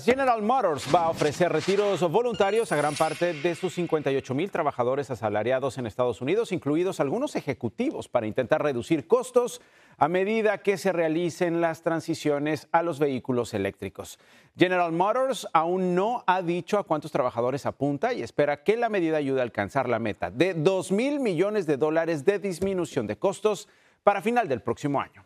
General Motors va a ofrecer retiros voluntarios a gran parte de sus 58 mil trabajadores asalariados en Estados Unidos, incluidos algunos ejecutivos, para intentar reducir costos a medida que se realicen las transiciones a los vehículos eléctricos. General Motors aún no ha dicho a cuántos trabajadores apunta y espera que la medida ayude a alcanzar la meta de 2 mil millones de dólares de disminución de costos para final del próximo año.